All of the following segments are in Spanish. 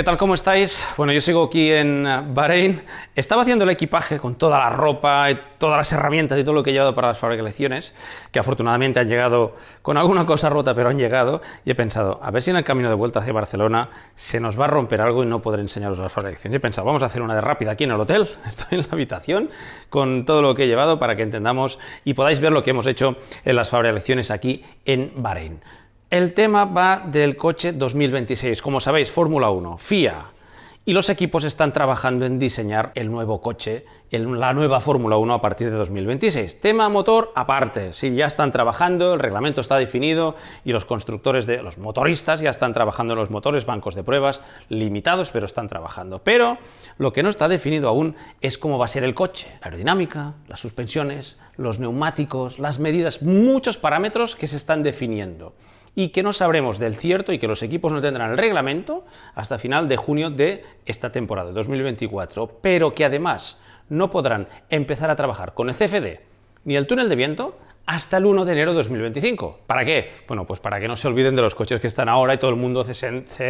¿Qué tal? ¿Cómo estáis? Bueno, yo sigo aquí en Bahrein. Estaba haciendo el equipaje con toda la ropa, y todas las herramientas y todo lo que he llevado para las lecciones, que afortunadamente han llegado con alguna cosa rota, pero han llegado. Y he pensado, a ver si en el camino de vuelta hacia Barcelona se nos va a romper algo y no podré enseñaros las Y He pensado, vamos a hacer una de rápida aquí en el hotel. Estoy en la habitación con todo lo que he llevado para que entendamos y podáis ver lo que hemos hecho en las lecciones aquí en Bahrein. El tema va del coche 2026, como sabéis, Fórmula 1, FIA. Y los equipos están trabajando en diseñar el nuevo coche, la nueva Fórmula 1 a partir de 2026. Tema motor aparte, sí, ya están trabajando, el reglamento está definido y los constructores de los motoristas ya están trabajando en los motores, bancos de pruebas limitados, pero están trabajando. Pero lo que no está definido aún es cómo va a ser el coche, la aerodinámica, las suspensiones, los neumáticos, las medidas, muchos parámetros que se están definiendo y que no sabremos del cierto y que los equipos no tendrán el reglamento hasta final de junio de esta temporada, 2024, pero que además no podrán empezar a trabajar con el CFD ni el túnel de viento hasta el 1 de enero de 2025. ¿Para qué? Bueno, pues para que no se olviden de los coches que están ahora y todo el mundo se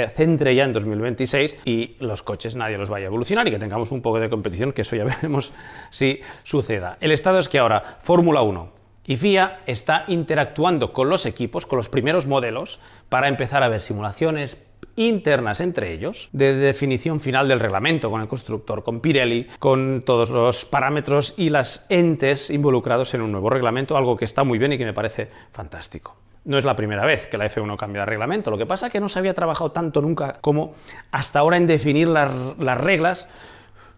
centre ya en 2026 y los coches nadie los vaya a evolucionar y que tengamos un poco de competición, que eso ya veremos si suceda. El estado es que ahora Fórmula 1, y FIA está interactuando con los equipos, con los primeros modelos, para empezar a ver simulaciones internas entre ellos, de definición final del reglamento con el constructor, con Pirelli, con todos los parámetros y las entes involucrados en un nuevo reglamento, algo que está muy bien y que me parece fantástico. No es la primera vez que la F1 cambia de reglamento, lo que pasa es que no se había trabajado tanto nunca como hasta ahora en definir las, las reglas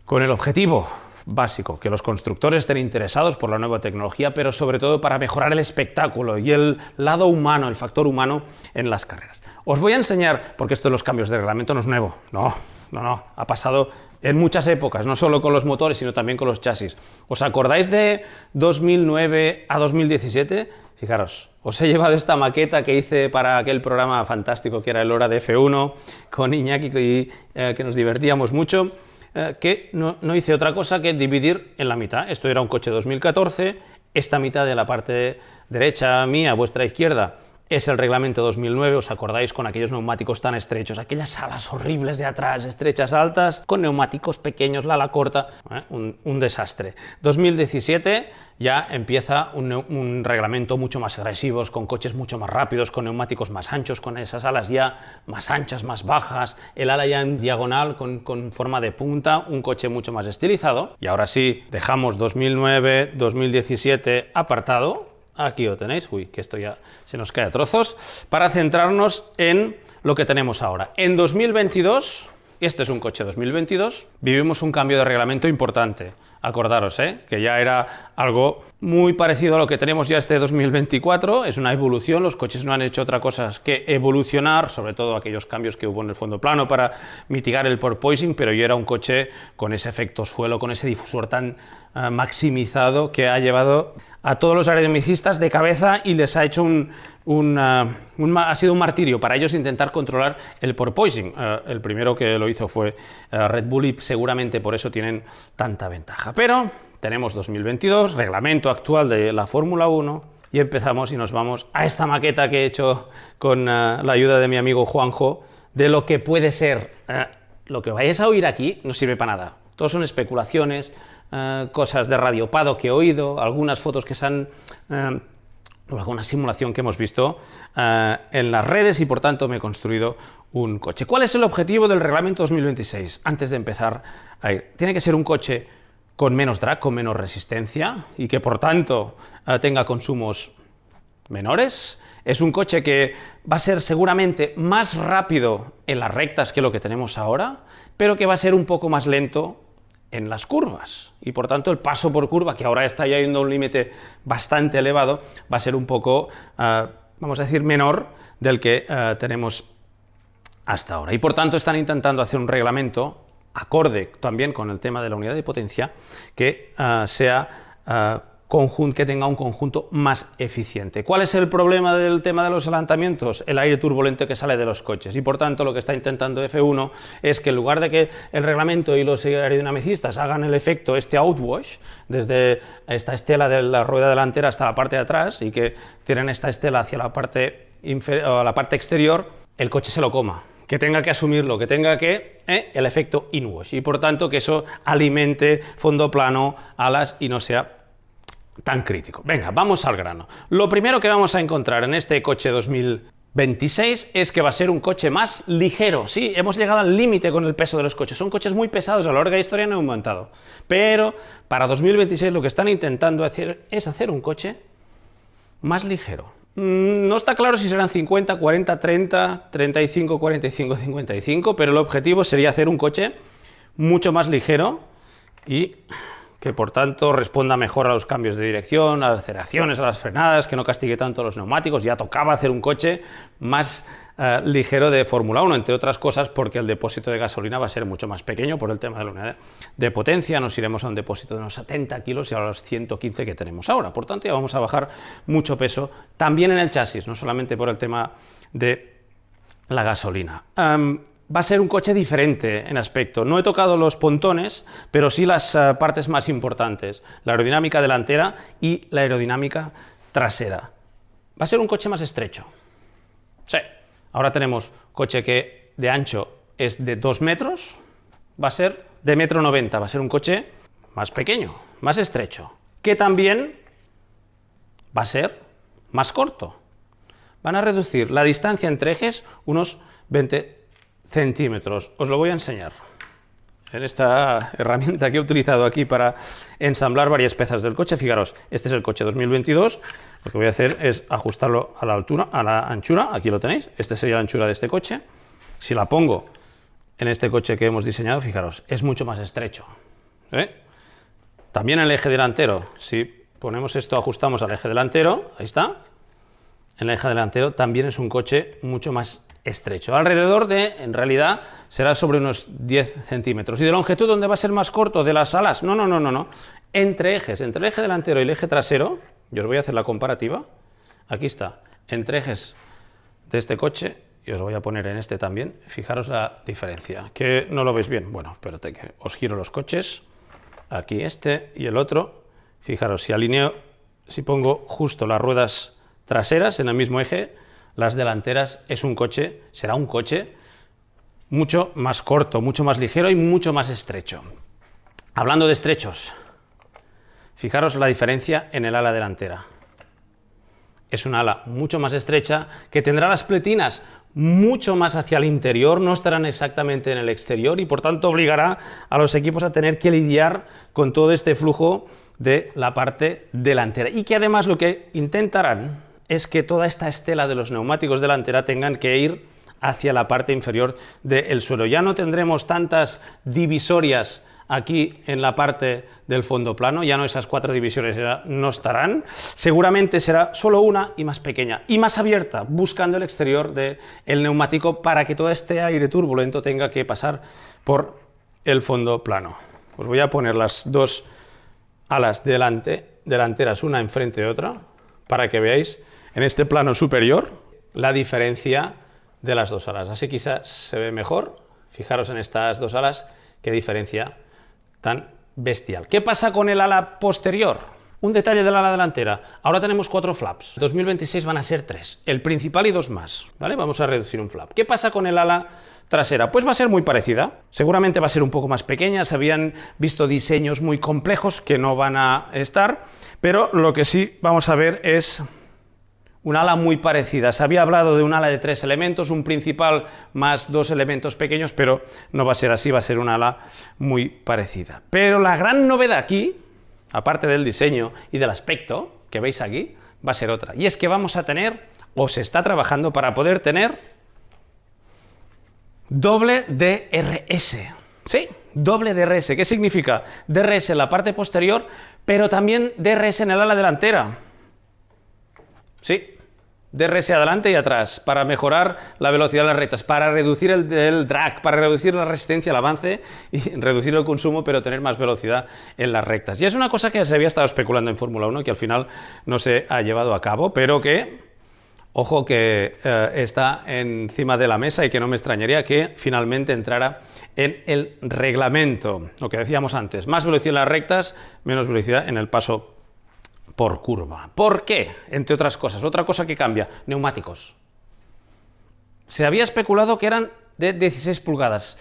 con el objetivo básico, que los constructores estén interesados por la nueva tecnología, pero sobre todo para mejorar el espectáculo y el lado humano, el factor humano en las carreras. Os voy a enseñar, porque esto de los cambios de reglamento no es nuevo, no, no, no, ha pasado en muchas épocas, no solo con los motores, sino también con los chasis. ¿Os acordáis de 2009 a 2017? Fijaros, os he llevado esta maqueta que hice para aquel programa fantástico que era el Hora de F1 con Iñaki y eh, que nos divertíamos mucho. Eh, que no, no, hice otra cosa que dividir en la mitad. Esto era un coche 2014, esta mitad de la parte derecha mía, vuestra izquierda, es el reglamento 2009, os acordáis con aquellos neumáticos tan estrechos, aquellas alas horribles de atrás, estrechas, altas, con neumáticos pequeños, la ala corta, ¿eh? un, desastre. 2017 ya empieza un, reglamento mucho más agresivo, con coches mucho más rápidos, con neumáticos más anchos, con esas alas ya más anchas, más bajas, el ala ya en diagonal con, con forma de punta, un coche mucho más estilizado. Y ahora sí, dejamos 2009, 2017 apartado aquí lo tenéis, uy, que esto ya se nos cae a trozos, para centrarnos en lo que tenemos ahora. En 2022 este es un coche 2022. Vivimos un cambio de reglamento importante. Acordaros, ¿eh? que ya era algo muy parecido a lo que tenemos ya este 2024. Es una evolución. Los coches no han hecho otra cosa que evolucionar, sobre todo aquellos cambios que hubo en el fondo plano para mitigar el porpoising, pero yo era un coche con ese efecto suelo, con ese difusor tan eh, maximizado que ha llevado a todos los aerodinamicistas de cabeza y les ha hecho un ha sido un martirio para ellos intentar controlar el porpoising. Eh, el primero que lo hizo fue eh, Red Bull y seguramente por eso tienen tanta ventaja. Pero tenemos 2022, reglamento actual de la Fórmula 1 y empezamos y nos vamos a esta maqueta que he hecho con eh, la ayuda de mi amigo Juanjo de lo que puede ser. lo que vayáis a oír aquí no sirve para nada. Todos son especulaciones, cosas de radiopado que he oído, algunas fotos que se han o alguna simulación que hemos visto eh, en las redes y por tanto me he construido un coche. ¿Cuál es el objetivo del reglamento 2026? Antes de empezar a ir, tiene que ser un coche con menos drag, con menos resistencia y que por tanto eh, tenga consumos menores. Es un coche que va a ser seguramente más rápido en las rectas que lo que tenemos ahora, pero que va a ser un poco más lento en las curvas. Y por tanto, el paso por curva, que ahora está yendo a un límite bastante elevado, va a ser un poco, ah, vamos a decir, menor del que ah, tenemos hasta ahora. Y por tanto, están intentando hacer un reglamento acorde también con el tema de la unidad de potencia que ah, sea conjunto, que tenga un conjunto más eficiente. ¿Cuál es el problema del tema de los adelantamientos? El aire turbulento que sale de los coches. Y por tanto, lo que está intentando F1 es que en lugar de que el reglamento y los aerodinamicistas hagan el efecto este outwash, desde esta estela de la rueda delantera hasta la parte de atrás, y que tienen esta estela hacia la parte, inferior, la parte exterior, el coche se lo coma que tenga que asumirlo, que tenga que ¿eh? el efecto inwash y por tanto que eso alimente fondo plano, alas y no sea tan crítico. Venga, vamos al grano. Lo primero que vamos a encontrar en este coche 2026 es que va a ser un coche más ligero. Sí, hemos llegado al límite con el peso de los coches. Son coches muy pesados, a lo largo de la historia no han aumentado. Pero para 2026 lo que están intentando hacer es hacer un coche más ligero. Mm, no está claro si serán 50, 40, 30, 35, 45, 55, pero el objetivo sería hacer un coche mucho más ligero y que por tanto responda mejor a los cambios de dirección, a las aceleraciones, a las frenadas, que no castigue tanto los neumáticos. Ya tocaba hacer un coche más eh, ligero de Fórmula 1, entre otras cosas porque el depósito de gasolina va a ser mucho más pequeño por el tema de la unidad de potencia. Nos iremos a un depósito de unos 70 kilos y a los 115 que tenemos ahora. Por tanto, ya vamos a bajar mucho peso también en el chasis, no solamente por el tema de la gasolina. Em, va a ser un coche diferente en aspecto. No he tocado los pontones, pero sí las eh, partes más importantes, la aerodinámica delantera y la aerodinámica trasera. Va a ser un coche más estrecho. Sí, ahora tenemos coche que de ancho es de 2 metros, va a ser de 1,90 90, va a ser un coche más pequeño, más estrecho, que también va a ser más corto. Van a reducir la distancia entre ejes unos 20 centímetros. Os lo voy a enseñar en esta herramienta que he utilizado aquí para ensamblar varias piezas del coche. Fijaros, este es el coche 2022. Lo que voy a hacer es ajustarlo a la altura, a la anchura. Aquí lo tenéis. Esta sería la anchura de este coche. Si la pongo en este coche que hemos diseñado, fijaros, es mucho más estrecho. ¿eh? También el eje delantero. Si ponemos esto, ajustamos al eje delantero. Ahí está en la eje delantero también es un coche mucho más estrecho. Alrededor de, en realidad, será sobre unos 10 centímetros. ¿Y de longitud dónde va a ser más corto? ¿De las alas? No, no, no, no, no. Entre ejes, entre el eje delantero y el eje trasero, yo os voy a hacer la comparativa. Aquí está, entre ejes de este coche, y os voy a poner en este también, fijaros la diferencia, que no lo veis bien. Bueno, espérate que os giro los coches, aquí este y el otro. Fijaros, si alineo, si pongo justo las ruedas traseras en el mismo eje, las delanteras es un coche, será un coche mucho más corto, mucho más ligero y mucho más estrecho. Hablando de estrechos, fijaros la diferencia en el ala delantera. Es una ala mucho más estrecha que tendrá las pletinas mucho más hacia el interior, no estarán exactamente en el exterior y por tanto obligará a los equipos a tener que lidiar con todo este flujo de la parte delantera. Y que además lo que intentarán es que toda esta estela de los neumáticos delantera tengan que ir hacia la parte inferior del suelo. Ya no tendremos tantas divisorias aquí en la parte del fondo plano, ya no esas cuatro divisiones no estarán, seguramente será solo una y más pequeña y más abierta, buscando el exterior del el neumático para que todo este aire turbulento tenga que pasar por el fondo plano. Os voy a poner las dos alas delante, delanteras una enfrente de otra, para que veáis en este plano superior la diferencia de las dos alas. Así quizás se ve mejor. Fijaros en estas dos alas, qué diferencia tan bestial. ¿Qué pasa con el ala posterior? Un detalle del ala delantera. Ahora tenemos cuatro flaps. 2026 van a ser tres. El principal y dos más. ¿Vale? Vamos a reducir un flap. ¿Qué pasa con el ala trasera? Pues va a ser muy parecida. Seguramente va a ser un poco más pequeña. Se habían visto diseños muy complejos que no van a estar. Pero lo que sí vamos a ver es un ala muy parecida. Se había hablado de un ala de tres elementos, un principal más dos elementos pequeños, pero no va a ser así, va a ser un ala muy parecida. Pero la gran novedad aquí, aparte del diseño y del aspecto que veis aquí, va a ser otra. Y es que vamos a tener, o se está trabajando para poder tener, doble DRS. ¿Sí? Doble DRS. ¿Qué significa? DRS en la parte posterior, pero también DRS en el ala delantera. Sí, DRS adelante y atrás, para mejorar la velocidad en las rectas, para reducir el, drag, para reducir la resistencia al avance y reducir el consumo, pero tener más velocidad en las rectas. Y es una cosa que se había estado especulando en Fórmula 1, que al final no se ha llevado a cabo, pero que, ojo, que eh, está encima de la mesa y que no me extrañaría que finalmente entrara en el reglamento. Lo que decíamos antes, más velocidad en las rectas, menos velocidad en el paso por curva. ¿Por qué? Entre otras cosas. Otra cosa que cambia, neumáticos. Se había especulado que eran de 16 pulgadas.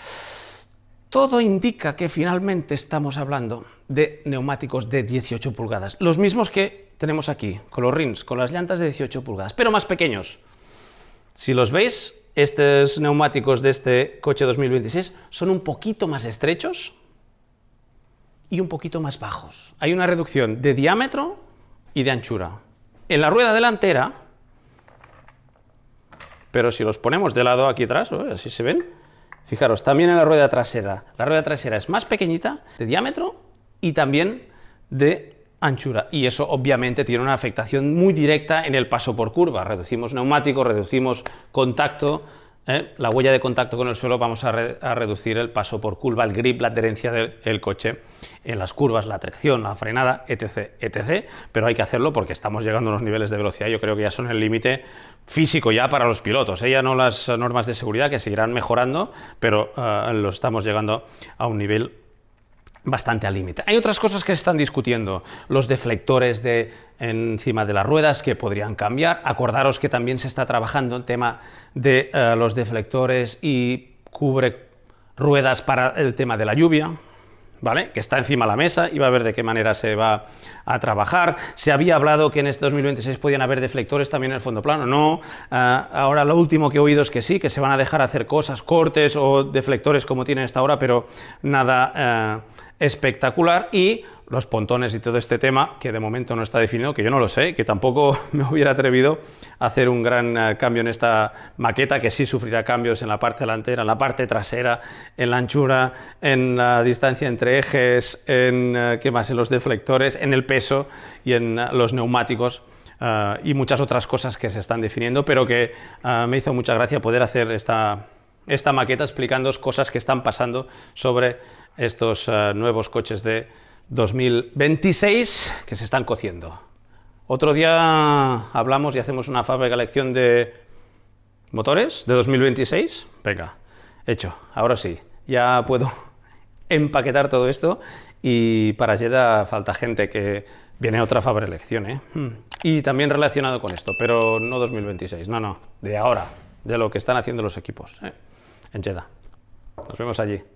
Todo indica que finalmente estamos hablando de neumáticos de 18 pulgadas, los mismos que tenemos aquí, con los rins, con las llantas de 18 pulgadas, pero más pequeños. Si los veis, estos neumáticos de este coche 2026 son un poquito más estrechos y un poquito más bajos. Hay una reducción de diámetro y de anchura. En la rueda delantera, pero si los ponemos de lado aquí atrás, así se ven, fijaros, también en la rueda trasera. La rueda trasera es más pequeñita, de diámetro y también de anchura. Y eso obviamente tiene una afectación muy directa en el paso por curva. Reducimos neumático, reducimos contacto, ¿eh? la huella de contacto con el suelo, vamos a, reducir el paso por curva, el grip, la adherencia del coche en las curvas, la tracción, la frenada, etc, etc. Pero hay que hacerlo porque estamos llegando a unos niveles de velocidad, yo creo que ya son el límite físico ya para los pilotos. Ya no las normas de seguridad que seguirán mejorando, pero eh, lo estamos llegando a un nivel bastante al límite. Hay otras cosas que se están discutiendo, los deflectores de encima de las ruedas que podrían cambiar. Acordaros que también se está trabajando en tema de eh, los deflectores y cubre ruedas para el tema de la lluvia. ¿Vale? que está encima de la mesa y va a ver de qué manera se va a trabajar. Se había hablado que en este 2026 podían haber deflectores también en el fondo plano, no. Eh, ahora lo último que he oído es que sí, que se van a dejar hacer cosas, cortes o deflectores como tienen hasta ahora, pero nada... Eh, espectacular y los pontones y todo este tema, que de momento no está definido, que yo no lo sé, que tampoco me hubiera atrevido a hacer un gran eh, cambio en esta maqueta, que sí sufrirá cambios en la parte delantera, en la parte trasera, en la anchura, en la distancia entre ejes, en, eh, ¿qué más? en los deflectores, en el peso y en eh, los neumáticos. y muchas otras cosas que se están definiendo, pero que me hizo mucha gracia poder hacer esta, esta maqueta explicándoos cosas que están pasando sobre estos eh, nuevos coches de 2026 que se están cociendo. Otro día hablamos y hacemos una fábrica lección de motores de 2026. Venga, hecho. Ahora sí, ya puedo empaquetar todo esto y para da falta gente que viene otra fábrica elección, ¿eh? Hmm. Y también relacionado con esto, pero no 2026, no, no, de ahora, de lo que están haciendo los equipos. ¿eh? en Cheda. Nos vemos allí.